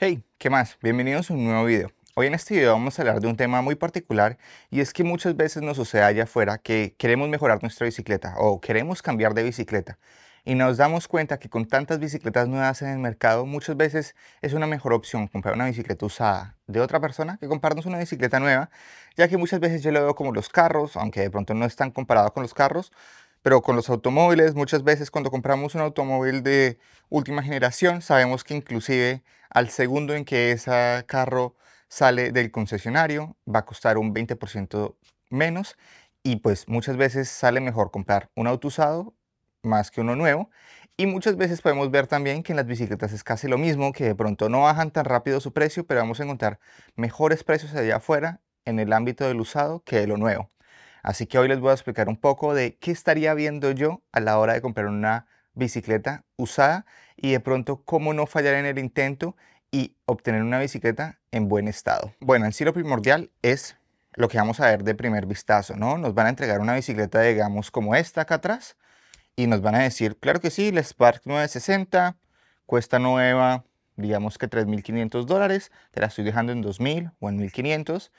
Hey, ¿qué más? Bienvenidos a un nuevo video. Hoy en este video vamos a hablar de un tema muy particular y es que muchas veces nos sucede allá afuera que queremos mejorar nuestra bicicleta o queremos cambiar de bicicleta y nos damos cuenta que con tantas bicicletas nuevas en el mercado muchas veces es una mejor opción comprar una bicicleta usada de otra persona que comprarnos una bicicleta nueva ya que muchas veces yo lo veo como los carros, aunque de pronto no están comparados con los carros, pero con los automóviles muchas veces cuando compramos un automóvil de última generación sabemos que inclusive al segundo en que ese carro sale del concesionario va a costar un 20% menos y pues muchas veces sale mejor comprar un auto usado más que uno nuevo y muchas veces podemos ver también que en las bicicletas es casi lo mismo, que de pronto no bajan tan rápido su precio, pero vamos a encontrar mejores precios allá afuera en el ámbito del usado que de lo nuevo. Así que hoy les voy a explicar un poco de qué estaría viendo yo a la hora de comprar una bicicleta usada y de pronto cómo no fallar en el intento y obtener una bicicleta en buen estado. Bueno, en sí lo primordial es lo que vamos a ver de primer vistazo, ¿no? Nos van a entregar una bicicleta, digamos, como esta acá atrás y nos van a decir, claro que sí, la Spark 960 cuesta nueva, digamos que 3.500 dólares, te la estoy dejando en 2.000 o en 1.500,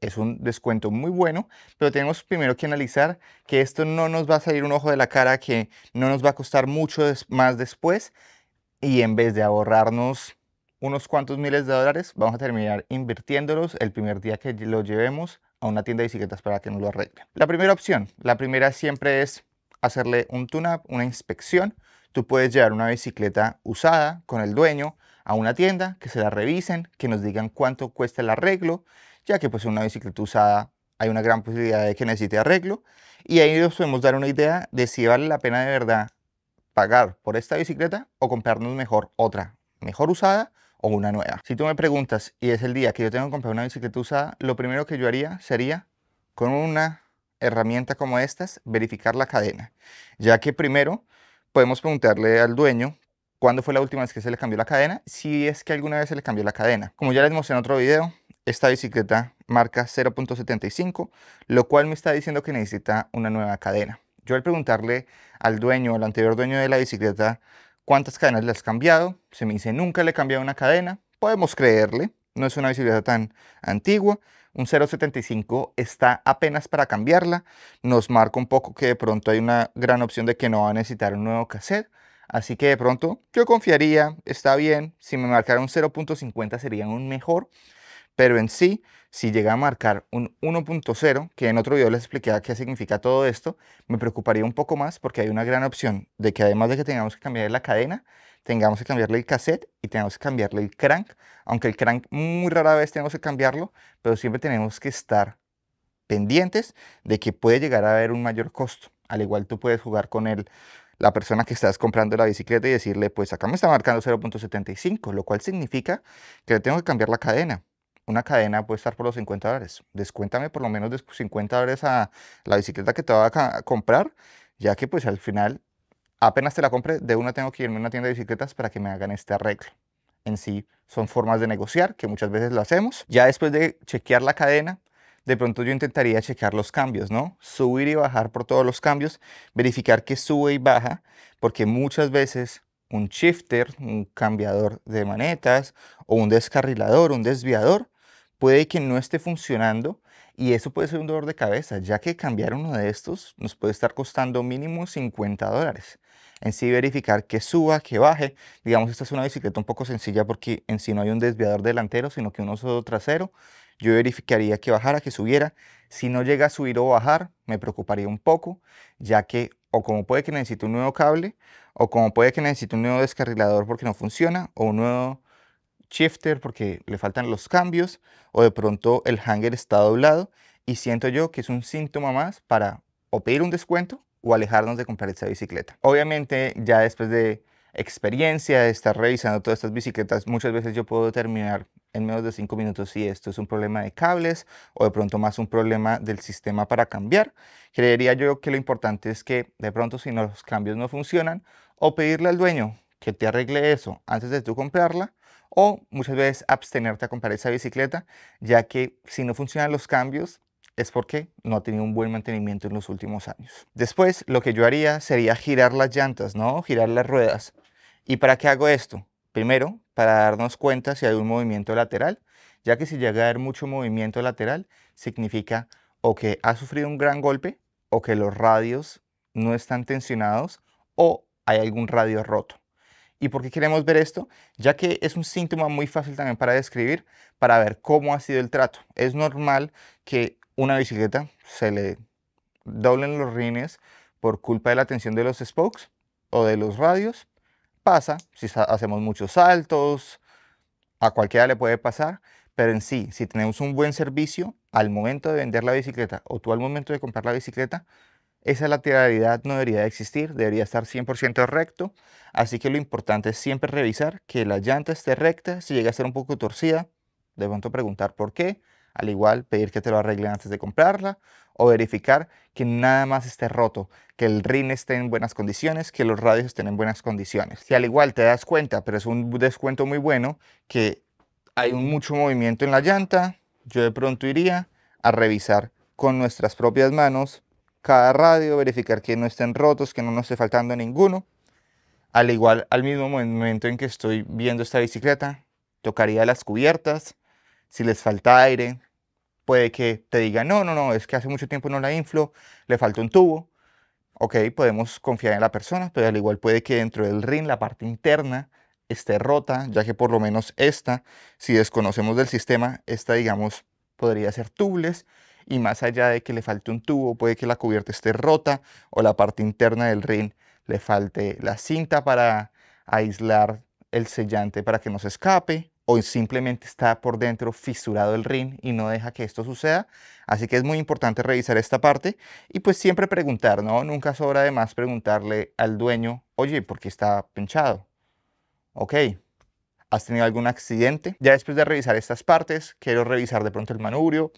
es un descuento muy bueno, pero tenemos primero que analizar que esto no nos va a salir un ojo de la cara, que no nos va a costar mucho más después y en vez de ahorrarnos unos cuantos miles de dólares, vamos a terminar invirtiéndolos el primer día que lo llevemos a una tienda de bicicletas para que nos lo arregle. La primera opción, la primera siempre es hacerle un tune-up, una inspección. Tú puedes llevar una bicicleta usada con el dueño a una tienda, que se la revisen, que nos digan cuánto cuesta el arreglo ya que pues una bicicleta usada hay una gran posibilidad de que necesite arreglo y ahí nos podemos dar una idea de si vale la pena de verdad pagar por esta bicicleta o comprarnos mejor otra, mejor usada o una nueva. Si tú me preguntas y es el día que yo tengo que comprar una bicicleta usada, lo primero que yo haría sería con una herramienta como estas verificar la cadena, ya que primero podemos preguntarle al dueño cuándo fue la última vez que se le cambió la cadena, si es que alguna vez se le cambió la cadena. Como ya les mostré en otro video, esta bicicleta marca 0.75, lo cual me está diciendo que necesita una nueva cadena. Yo al preguntarle al dueño, al anterior dueño de la bicicleta, cuántas cadenas le has cambiado, se me dice nunca le he cambiado una cadena, podemos creerle, no es una bicicleta tan antigua, un 0.75 está apenas para cambiarla, nos marca un poco que de pronto hay una gran opción de que no va a necesitar un nuevo cassette, Así que de pronto yo confiaría, está bien, si me marcaron un 0.50 sería un mejor, pero en sí, si llega a marcar un 1.0, que en otro video les expliqué qué significa todo esto, me preocuparía un poco más porque hay una gran opción de que además de que tengamos que cambiar la cadena, tengamos que cambiarle el cassette y tengamos que cambiarle el crank, aunque el crank muy rara vez tenemos que cambiarlo, pero siempre tenemos que estar pendientes de que puede llegar a haber un mayor costo. Al igual tú puedes jugar con el la persona que estás comprando la bicicleta y decirle, pues acá me está marcando 0.75, lo cual significa que tengo que cambiar la cadena, una cadena puede estar por los 50 dólares. Descuéntame por lo menos de 50 dólares a la bicicleta que te va a comprar, ya que pues al final apenas te la compre, de una tengo que irme a una tienda de bicicletas para que me hagan este arreglo. En sí son formas de negociar que muchas veces lo hacemos. Ya después de chequear la cadena, de pronto yo intentaría chequear los cambios, ¿no? Subir y bajar por todos los cambios, verificar que sube y baja, porque muchas veces un shifter, un cambiador de manetas o un descarrilador, un desviador, puede que no esté funcionando y eso puede ser un dolor de cabeza, ya que cambiar uno de estos nos puede estar costando mínimo 50 dólares. En sí verificar que suba, que baje. Digamos, esta es una bicicleta un poco sencilla porque en sí no hay un desviador delantero, sino que uno solo trasero. Yo verificaría que bajara, que subiera. Si no llega a subir o bajar, me preocuparía un poco, ya que o como puede que necesite un nuevo cable, o como puede que necesite un nuevo descarrilador porque no funciona, o un nuevo shifter porque le faltan los cambios o de pronto el hanger está doblado y siento yo que es un síntoma más para o pedir un descuento o alejarnos de comprar esa bicicleta. Obviamente ya después de experiencia de estar revisando todas estas bicicletas, muchas veces yo puedo determinar en menos de cinco minutos si esto es un problema de cables o de pronto más un problema del sistema para cambiar. Creería yo que lo importante es que de pronto si los cambios no funcionan o pedirle al dueño que te arregle eso antes de tú comprarla o muchas veces abstenerte a comprar esa bicicleta, ya que si no funcionan los cambios, es porque no ha tenido un buen mantenimiento en los últimos años. Después, lo que yo haría sería girar las llantas, ¿no? Girar las ruedas. ¿Y para qué hago esto? Primero, para darnos cuenta si hay un movimiento lateral, ya que si llega a haber mucho movimiento lateral, significa o que ha sufrido un gran golpe, o que los radios no están tensionados, o hay algún radio roto. ¿Y por qué queremos ver esto? Ya que es un síntoma muy fácil también para describir, para ver cómo ha sido el trato. Es normal que una bicicleta se le doblen los rines por culpa de la tensión de los spokes o de los radios. Pasa si hacemos muchos saltos, a cualquiera le puede pasar, pero en sí, si tenemos un buen servicio, al momento de vender la bicicleta o tú al momento de comprar la bicicleta, esa lateralidad no debería de existir, debería estar 100% recto, así que lo importante es siempre revisar que la llanta esté recta, si llega a ser un poco torcida, de pronto preguntar por qué, al igual pedir que te lo arreglen antes de comprarla o verificar que nada más esté roto, que el rin esté en buenas condiciones, que los radios estén en buenas condiciones. Si al igual te das cuenta, pero es un descuento muy bueno, que hay mucho movimiento en la llanta, yo de pronto iría a revisar con nuestras propias manos cada radio, verificar que no estén rotos, que no nos esté faltando ninguno. Al igual, al mismo momento en que estoy viendo esta bicicleta, tocaría las cubiertas, si les falta aire, puede que te diga no, no, no, es que hace mucho tiempo no la inflo, le falta un tubo. Ok, podemos confiar en la persona, pero al igual puede que dentro del ring la parte interna esté rota, ya que por lo menos esta, si desconocemos del sistema, esta, digamos, podría ser tubles y más allá de que le falte un tubo, puede que la cubierta esté rota o la parte interna del rin le falte la cinta para aislar el sellante para que no se escape o simplemente está por dentro fisurado el rin y no deja que esto suceda. Así que es muy importante revisar esta parte y pues siempre preguntar, ¿no? Nunca sobra de más preguntarle al dueño, oye, ¿por qué está pinchado? Ok, ¿has tenido algún accidente? Ya después de revisar estas partes, quiero revisar de pronto el manubrio,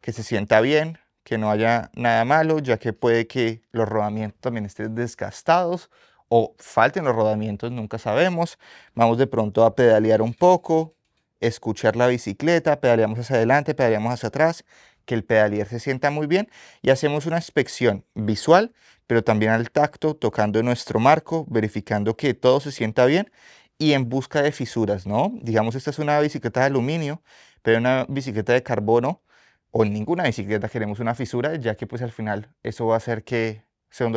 que se sienta bien, que no haya nada malo, ya que puede que los rodamientos también estén desgastados o falten los rodamientos, nunca sabemos. Vamos de pronto a pedalear un poco, escuchar la bicicleta, pedaleamos hacia adelante, pedaleamos hacia atrás, que el pedalier se sienta muy bien y hacemos una inspección visual, pero también al tacto, tocando nuestro marco, verificando que todo se sienta bien y en busca de fisuras, ¿no? Digamos, esta es una bicicleta de aluminio, pero una bicicleta de carbono o en ninguna bicicleta queremos una fisura, ya que pues al final eso va a hacer que sea un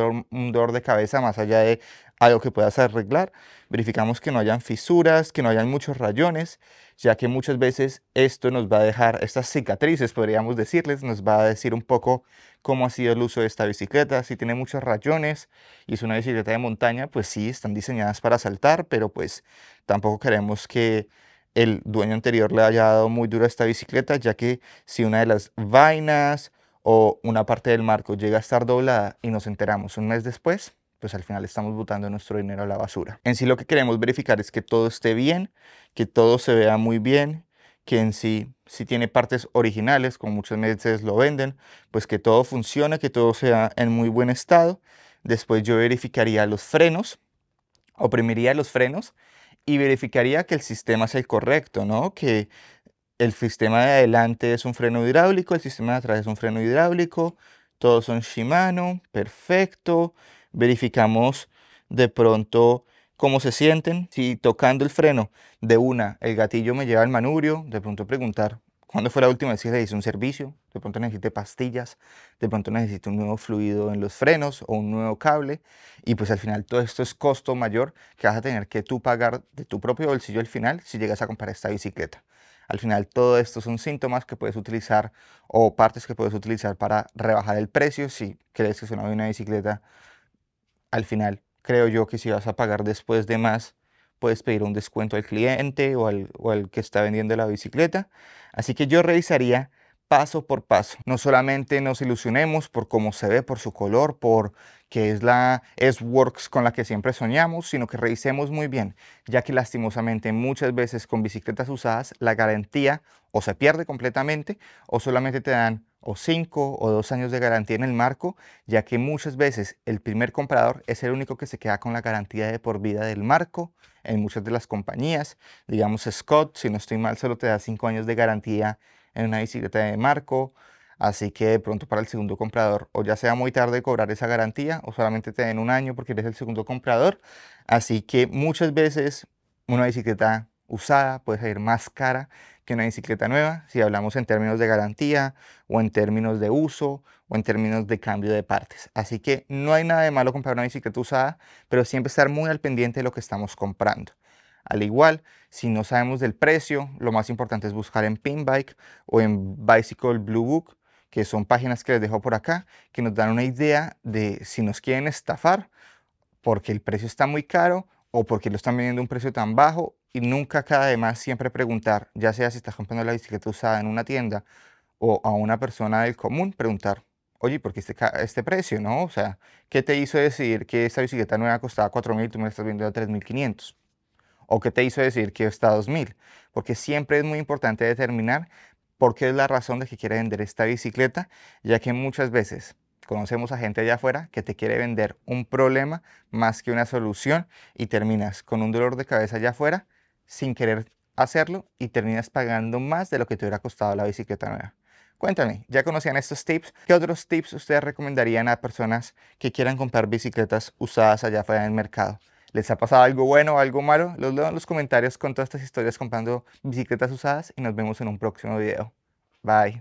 dolor, de cabeza más allá de algo que puedas arreglar. Verificamos que no hayan fisuras, que no hayan muchos rayones, ya que muchas veces esto nos va a dejar, estas cicatrices podríamos decirles, nos va a decir un poco cómo ha sido el uso de esta bicicleta. Si tiene muchos rayones y es una bicicleta de montaña, pues sí, están diseñadas para saltar, pero pues tampoco queremos que el dueño anterior le haya dado muy duro a esta bicicleta, ya que si una de las vainas o una parte del marco llega a estar doblada y nos enteramos un mes después, pues al final estamos botando nuestro dinero a la basura. En sí lo que queremos verificar es que todo esté bien, que todo se vea muy bien, que en sí si tiene partes originales, como muchos meses lo venden, pues que todo funcione, que todo sea en muy buen estado. Después yo verificaría los frenos, oprimiría los frenos y verificaría que el sistema es el correcto, ¿no? Que el sistema de adelante es un freno hidráulico, el sistema de atrás es un freno hidráulico, todos son Shimano, perfecto. Verificamos de pronto cómo se sienten, si tocando el freno de una el gatillo me lleva al manubrio, de pronto preguntar, cuando fue la última vez que le hice un servicio? De pronto necesité pastillas, de pronto necesité un nuevo fluido en los frenos o un nuevo cable. Y pues al final todo esto es costo mayor que vas a tener que tú pagar de tu propio bolsillo al final si llegas a comprar esta bicicleta. Al final todo esto son síntomas que puedes utilizar o partes que puedes utilizar para rebajar el precio si crees que es una buena bicicleta. Al final creo yo que si vas a pagar después de más, puedes pedir un descuento al cliente o al, que está vendiendo la bicicleta. Así que yo revisaría paso por paso. No solamente nos ilusionemos por cómo se ve, por su color, por que es la S-Works con la que siempre soñamos, sino que revisemos muy bien, ya que lastimosamente muchas veces con bicicletas usadas la garantía o se pierde completamente o solamente te dan o cinco o dos años de garantía en el marco, ya que muchas veces el primer comprador es el único que se queda con la garantía de por vida del marco en muchas de las compañías. Digamos Scott, si no estoy mal, solo te da cinco años de garantía en una bicicleta de marco, así que de pronto para el segundo comprador o ya sea muy tarde cobrar esa garantía o solamente te den un año porque eres el segundo comprador, así que muchas veces una bicicleta usada puede salir más cara que una bicicleta nueva si hablamos en términos de garantía o en términos de uso o en términos de cambio de partes. Así que no hay nada de malo comprar una bicicleta usada, pero siempre estar muy al pendiente de lo que estamos comprando. Al igual, si no sabemos del precio, lo más importante es buscar en Pinbike o en Bicycle Blue Book, que son páginas que les dejo por acá, que nos dan una idea de si nos quieren estafar porque el precio está muy caro o porque lo están vendiendo a un precio tan bajo y nunca cada de más siempre preguntar, ya sea si estás comprando la bicicleta usada en una tienda o a una persona del común, preguntar, oye, ¿por qué este, este precio? ¿No? O sea, ¿qué te hizo decidir que esta bicicleta nueva costaba 4.000 y tú me la estás vendiendo a 3.500? o qué te hizo decir que está 2000, porque siempre es muy importante determinar por qué es la razón de que quiere vender esta bicicleta, ya que muchas veces conocemos a gente allá afuera que te quiere vender un problema más que una solución y terminas con un dolor de cabeza allá afuera sin querer hacerlo y terminas pagando más de lo que te hubiera costado la bicicleta nueva. Cuéntame, ¿ya conocían estos tips? ¿Qué otros tips ustedes recomendarían a personas que quieran comprar bicicletas usadas allá afuera en el mercado? ¿Les ha pasado algo bueno o algo malo? Los leo en los comentarios con todas estas historias comprando bicicletas usadas y nos vemos en un próximo video. Bye.